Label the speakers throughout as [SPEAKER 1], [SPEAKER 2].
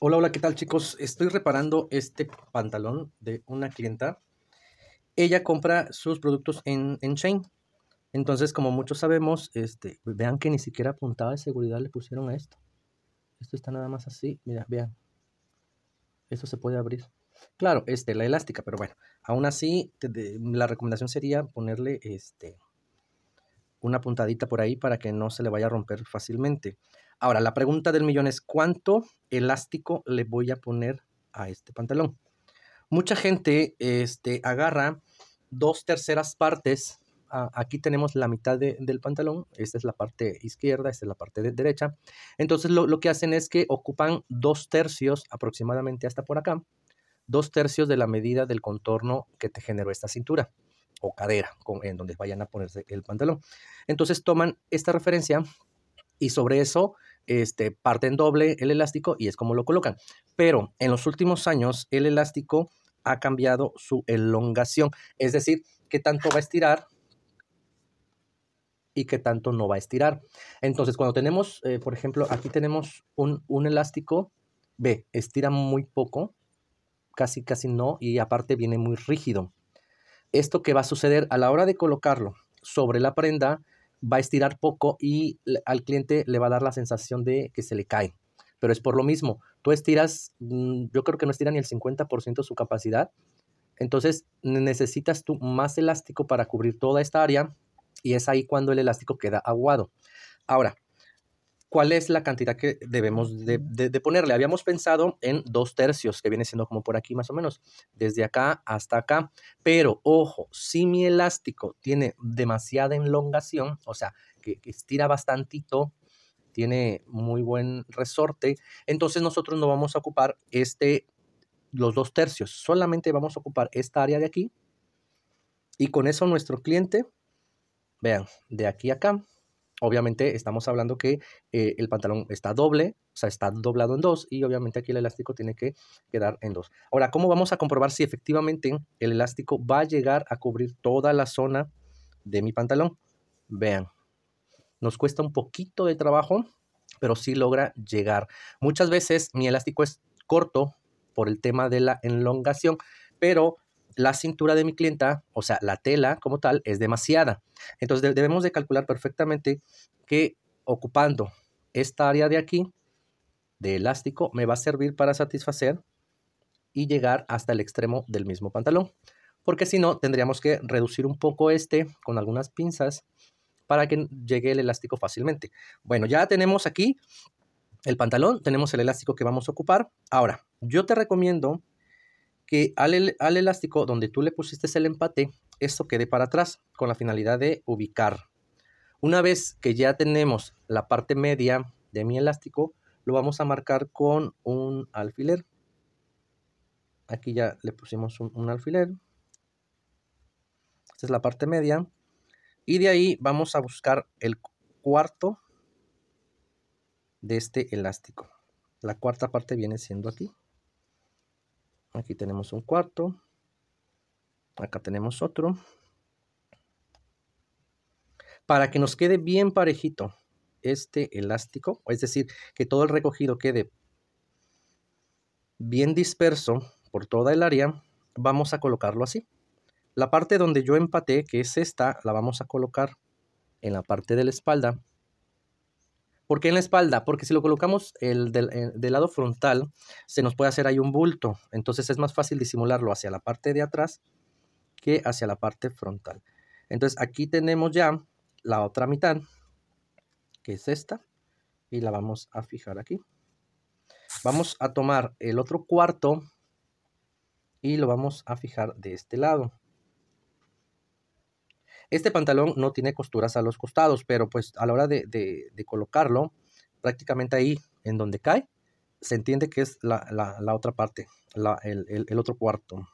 [SPEAKER 1] Hola, hola, ¿qué tal chicos? Estoy reparando este pantalón de una clienta. Ella compra sus productos en, Chain. Entonces, como muchos sabemos, este, vean que ni siquiera puntada de seguridad le pusieron a esto. Esto está nada más así, mira, vean. Esto se puede abrir. Claro, este, la elástica, pero bueno, aún así la recomendación sería ponerle este, una puntadita por ahí para que no se le vaya a romper fácilmente. Ahora, la pregunta del millón es, ¿cuánto elástico le voy a poner a este pantalón? Mucha gente este, agarra dos terceras partes. aquí tenemos la mitad del pantalón. Esta es la parte izquierda, esta es la parte derecha. Entonces lo que hacen es que ocupan dos tercios aproximadamente hasta por acá. Dos tercios de la medida del contorno que te generó esta cintura o cadera, en donde vayan a ponerse el pantalón. Entonces toman esta referencia y sobre eso este, parten doble el elástico y es como lo colocan. Pero en los últimos años el elástico ha cambiado su elongación, es decir, qué tanto va a estirar y qué tanto no va a estirar. Entonces, cuando tenemos, eh, por ejemplo, aquí tenemos un, un elástico, ve, estira muy poco, casi, casi no, y aparte viene muy rígido esto que va a suceder a la hora de colocarlo sobre la prenda, va a estirar poco y al cliente le va a dar la sensación de que se le cae. Pero es por lo mismo, tú estiras, mm, yo creo que no estira ni el 50% de su capacidad, entonces necesitas tú más elástico para cubrir toda esta área y es ahí cuando el elástico queda aguado. Ahora, cuál es la cantidad que debemos de, ponerle. Habíamos pensado en dos tercios, que viene siendo como por aquí más o menos, desde acá hasta acá. Pero ojo, si mi elástico tiene demasiada enlongación, o sea, que, estira bastantito, tiene muy buen resorte, entonces nosotros no vamos a ocupar este, los dos tercios, solamente vamos a ocupar esta área de aquí. Y con eso nuestro cliente, vean, de aquí a acá, obviamente estamos hablando que eh, el pantalón está doble, o sea, está doblado en dos y obviamente aquí el elástico tiene que quedar en dos. Ahora, ¿cómo vamos a comprobar si efectivamente el elástico va a llegar a cubrir toda la zona de mi pantalón? Vean, nos cuesta un poquito de trabajo, pero sí logra llegar. Muchas veces mi elástico es corto por el tema de la elongación, pero la cintura de mi clienta, o sea, la tela como tal, es demasiada. Entonces debemos de calcular perfectamente que ocupando esta área de aquí, de elástico, me va a servir para satisfacer y llegar hasta el extremo del mismo pantalón. Porque si no, tendríamos que reducir un poco este con algunas pinzas para que llegue el elástico fácilmente. Bueno, ya tenemos aquí el pantalón, tenemos el elástico que vamos a ocupar. Ahora, yo te recomiendo que al, elástico donde tú le pusiste el empate, esto quede para atrás con la finalidad de ubicar. Una vez que ya tenemos la parte media de mi elástico, lo vamos a marcar con un alfiler. Aquí ya le pusimos un alfiler. Esta es la parte media. Y de ahí vamos a buscar el cuarto de este elástico. La cuarta parte viene siendo aquí. Aquí tenemos un cuarto. Acá tenemos otro. Para que nos quede bien parejito este elástico, es decir, que todo el recogido quede bien disperso por toda el área, vamos a colocarlo así. La parte donde yo empaté, que es esta, la vamos a colocar en la parte de la espalda ¿Por qué en la espalda? Porque si lo colocamos del, eh, del, lado frontal, se nos puede hacer ahí un bulto. Entonces es más fácil disimularlo hacia la parte de atrás que hacia la parte frontal. Entonces aquí tenemos ya la otra mitad, que es esta, y la vamos a fijar aquí. Vamos a tomar el otro cuarto y lo vamos a fijar de este lado. Este pantalón no tiene costuras a los costados, pero pues a la hora de, colocarlo, prácticamente ahí en donde cae, se entiende que es la, otra parte, el, otro cuarto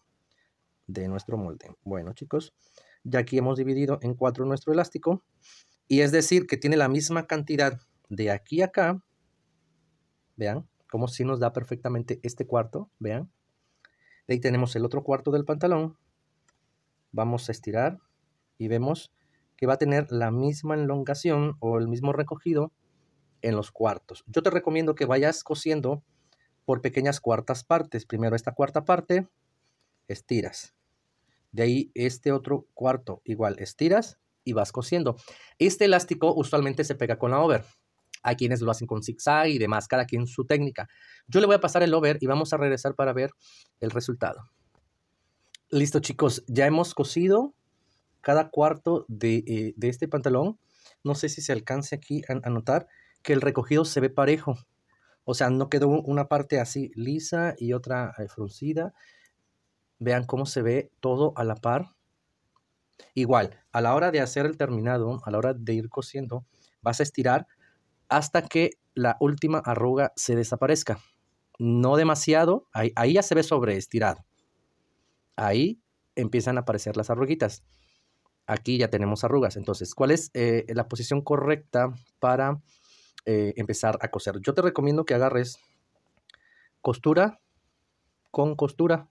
[SPEAKER 1] de nuestro molde. Bueno, chicos, ya aquí hemos dividido en cuatro nuestro elástico. Y es decir, que tiene la misma cantidad de aquí a acá. Vean, como si nos da perfectamente este cuarto. Vean. De ahí tenemos el otro cuarto del pantalón. Vamos a estirar y vemos que va a tener la misma elongación o el mismo recogido en los cuartos. Yo te recomiendo que vayas cosiendo por pequeñas cuartas partes. Primero esta cuarta parte, estiras. De ahí este otro cuarto, igual, estiras y vas cosiendo. Este elástico usualmente se pega con la over. Hay quienes lo hacen con zigzag y demás, cada quien su técnica. Yo le voy a pasar el over y vamos a regresar para ver el resultado. Listo chicos, ya hemos cosido cada cuarto eh, de, este pantalón, no sé si se alcance aquí a, notar que el recogido se ve parejo. O sea, no quedó una parte así lisa y otra eh, fruncida. Vean cómo se ve todo a la par. Igual, a la hora de hacer el terminado, a la hora de ir cosiendo, vas a estirar hasta que la última arruga se desaparezca. No demasiado, ahí, ahí ya se ve sobreestirado. Ahí empiezan a aparecer las arruguitas aquí ya tenemos arrugas. Entonces, ¿cuál es eh, la posición correcta para eh, empezar a coser? Yo te recomiendo que agarres costura con costura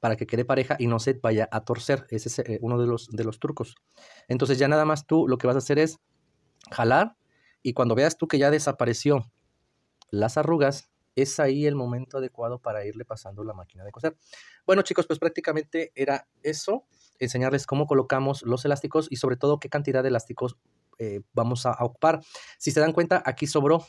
[SPEAKER 1] para que quede pareja y no se vaya a torcer. Ese es eh, uno de los, de los trucos. Entonces ya nada más tú lo que vas a hacer es jalar y cuando veas tú que ya desapareció las arrugas, es ahí el momento adecuado para irle pasando la máquina de coser. Bueno chicos, pues prácticamente era eso, enseñarles cómo colocamos los elásticos y sobre todo qué cantidad de elásticos eh, vamos a, ocupar. Si se dan cuenta, aquí sobró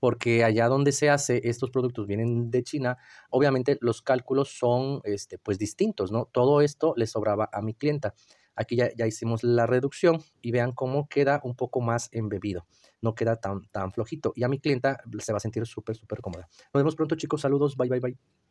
[SPEAKER 1] porque allá donde se hace estos productos vienen de China, obviamente los cálculos son este, pues distintos, ¿no? Todo esto le sobraba a mi clienta. Aquí ya, ya hicimos la reducción y vean cómo queda un poco más embebido no queda tan, tan flojito. Y a mi clienta se va a sentir súper, súper cómoda. Nos vemos pronto, chicos. Saludos. Bye, bye, bye.